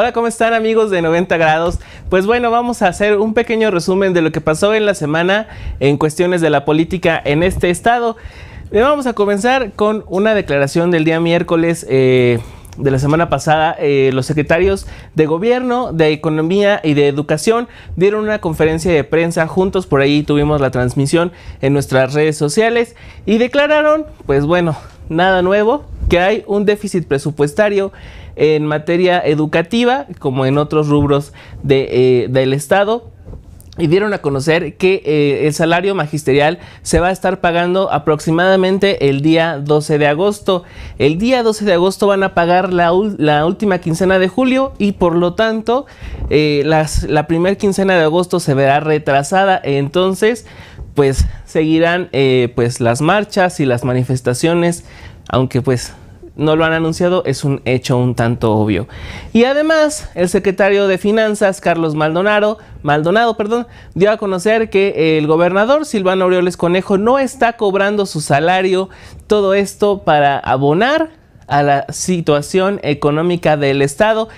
Hola, ¿cómo están amigos de 90 grados? Pues bueno, vamos a hacer un pequeño resumen de lo que pasó en la semana en cuestiones de la política en este estado. Eh, vamos a comenzar con una declaración del día miércoles. Eh, de la semana pasada, eh, los secretarios de Gobierno, de Economía y de Educación dieron una conferencia de prensa juntos, por ahí tuvimos la transmisión en nuestras redes sociales y declararon, pues bueno, nada nuevo, que hay un déficit presupuestario en materia educativa como en otros rubros de, eh, del Estado y dieron a conocer que eh, el salario magisterial se va a estar pagando aproximadamente el día 12 de agosto. El día 12 de agosto van a pagar la, la última quincena de julio y por lo tanto eh, las, la primera quincena de agosto se verá retrasada. Entonces, pues seguirán pues las marchas y las manifestaciones aunque pues no lo han anunciado, es un hecho un tanto obvio. Y además, el secretario de Finanzas, Carlos Maldonado, Maldonado perdón, dio a conocer que el gobernador Silvano Aureoles Conejo no está cobrando su salario, todo esto para abonar a la situación económica del Estado.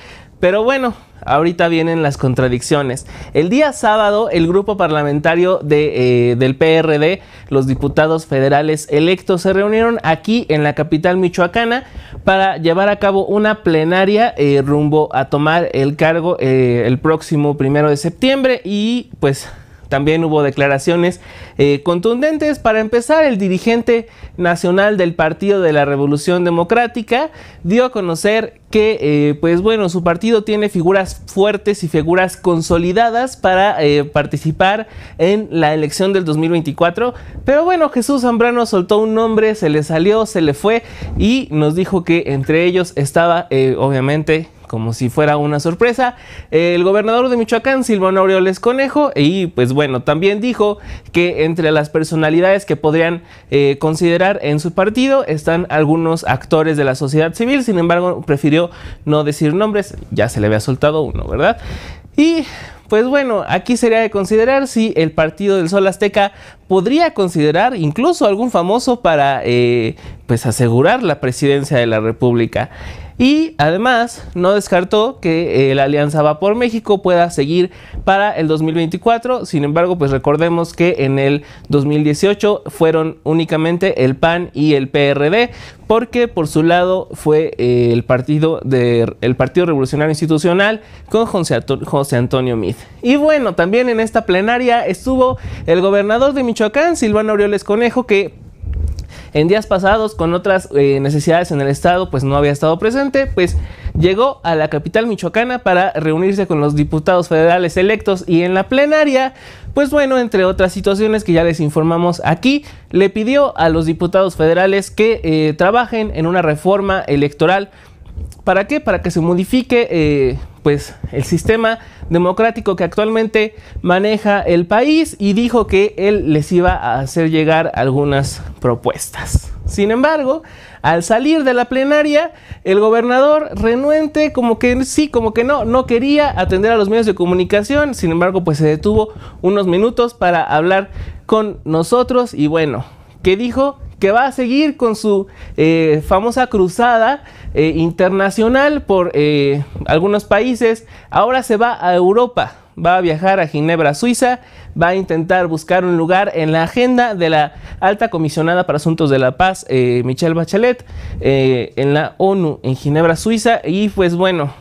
Pero bueno, ahorita vienen las contradicciones. El día sábado, el grupo parlamentario de, eh, del PRD, los diputados federales electos, se reunieron aquí en la capital michoacana para llevar a cabo una plenaria eh, rumbo a tomar el cargo eh, el próximo primero de septiembre y pues también hubo declaraciones eh, contundentes. Para empezar, el dirigente nacional del Partido de la Revolución Democrática dio a conocer que, eh, pues bueno, su partido tiene figuras fuertes y figuras consolidadas para eh, participar en la elección del 2024. Pero bueno, Jesús Zambrano soltó un nombre, se le salió, se le fue y nos dijo que entre ellos estaba, obviamente, como si fuera una sorpresa, el gobernador de Michoacán, Silvano Aureoles Conejo, y pues bueno, también dijo que entre las personalidades que podrían eh, considerar en su partido están algunos actores de la sociedad civil, sin embargo, prefirió no decir nombres, ya se le había soltado uno, ¿verdad? Y pues bueno, aquí sería de considerar si el Partido del Sol Azteca podría considerar incluso algún famoso para eh, pues asegurar la presidencia de la República. Y además, no descartó que eh, la alianza Va por México pueda seguir para el 2024. Sin embargo, pues recordemos que en el 2018 fueron únicamente el PAN y el PRD, porque por su lado fue eh, el, partido el Partido Revolucionario Institucional con José, José Antonio Mid. Y bueno, también en esta plenaria estuvo el gobernador de Michoacán, Silvano Aureoles Conejo, que en días pasados con otras eh, necesidades en el estado, pues no había estado presente, pues llegó a la capital michoacana para reunirse con los diputados federales electos y en la plenaria, pues bueno, entre otras situaciones que ya les informamos aquí, le pidió a los diputados federales que eh, trabajen en una reforma electoral ¿Para qué? Para que se modifique eh, pues, el sistema democrático que actualmente maneja el país y dijo que él les iba a hacer llegar algunas propuestas. Sin embargo, al salir de la plenaria, el gobernador renuente, como que sí, como que no, no quería atender a los medios de comunicación, sin embargo, pues se detuvo unos minutos para hablar con nosotros y bueno, ¿qué dijo? que va a seguir con su eh, famosa cruzada eh, internacional por eh, algunos países. Ahora se va a Europa, va a viajar a Ginebra, Suiza, va a intentar buscar un lugar en la agenda de la alta comisionada para asuntos de la paz, Michelle Bachelet, en la ONU, en Ginebra, Suiza. Y pues bueno,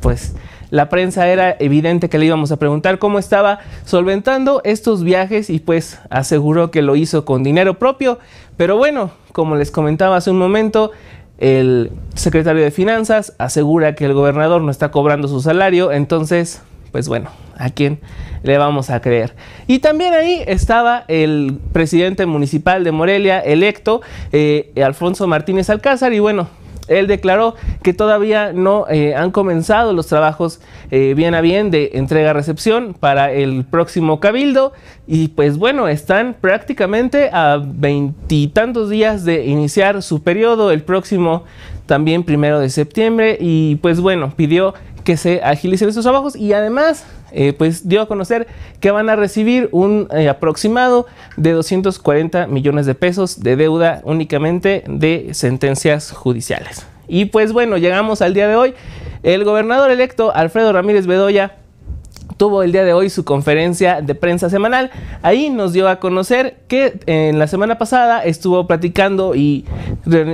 pues la prensa era evidente que le íbamos a preguntar cómo estaba solventando estos viajes y pues aseguró que lo hizo con dinero propio. Pero bueno, como les comentaba hace un momento, el secretario de Finanzas asegura que el gobernador no está cobrando su salario, entonces, pues bueno, ¿a quién le vamos a creer? Y también ahí estaba el presidente municipal de Morelia, electo, eh, Alfonso Martínez Alcázar, y bueno, él declaró que todavía no eh, han comenzado los trabajos eh, bien a bien de entrega-recepción para el próximo cabildo y pues bueno, están prácticamente a veintitantos días de iniciar su periodo el próximo también primero de septiembre y pues bueno, pidió que se agilicen esos trabajos y además eh, pues dio a conocer que van a recibir un eh, aproximado de 240 millones de pesos de deuda únicamente de sentencias judiciales. Y pues bueno, llegamos al día de hoy. El gobernador electo Alfredo Ramírez Bedoya tuvo el día de hoy su conferencia de prensa semanal. Ahí nos dio a conocer que eh, en la semana pasada estuvo platicando y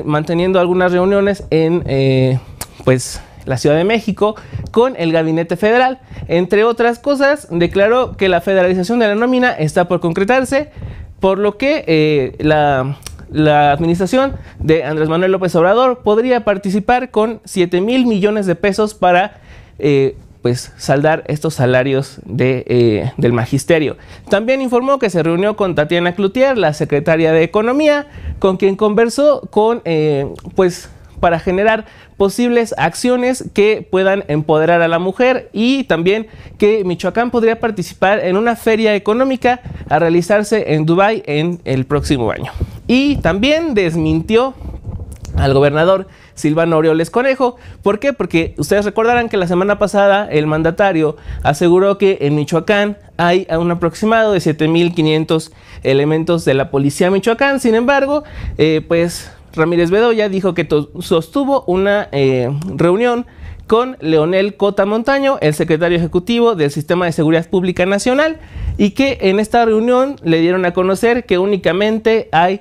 manteniendo algunas reuniones en pues la Ciudad de México, con el Gabinete Federal. Entre otras cosas, declaró que la federalización de la nómina está por concretarse, por lo que eh, la, la administración de Andrés Manuel López Obrador podría participar con 7 mil millones de pesos para eh, pues, saldar estos salarios de, eh, del magisterio. También informó que se reunió con Tatiana Cloutier, la secretaria de Economía, con quien conversó con pues, para generar posibles acciones que puedan empoderar a la mujer y también que Michoacán podría participar en una feria económica a realizarse en Dubái en el próximo año. Y también desmintió al gobernador Silvano Orioles Conejo. ¿Por qué? Porque ustedes recordarán que la semana pasada el mandatario aseguró que en Michoacán hay un aproximado de 7.500 elementos de la policía Michoacán. Sin embargo, eh, pues Ramírez Bedoya dijo que sostuvo una eh, reunión con Leonel Cota Montaño, el secretario ejecutivo del Sistema de Seguridad Pública Nacional, y que en esta reunión le dieron a conocer que únicamente hay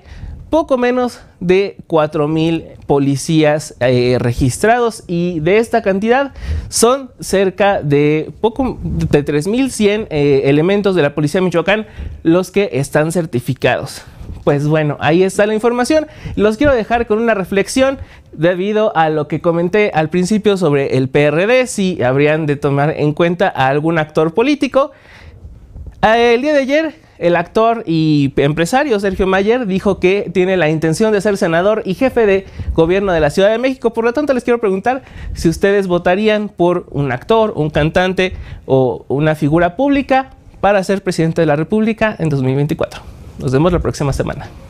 poco menos de 4.000 policías eh, registrados y de esta cantidad son cerca de poco de 3.100 eh, elementos de la Policía de Michoacán los que están certificados pues bueno, ahí está la información. Los quiero dejar con una reflexión debido a lo que comenté al principio sobre el PRD, si habrían de tomar en cuenta a algún actor político. Eh, el día de ayer, el actor y empresario Sergio Mayer dijo que tiene la intención de ser senador y jefe de gobierno de la Ciudad de México. Por lo tanto, les quiero preguntar si ustedes votarían por un actor, un cantante o una figura pública para ser presidente de la República en 2024. Nos vemos la próxima semana.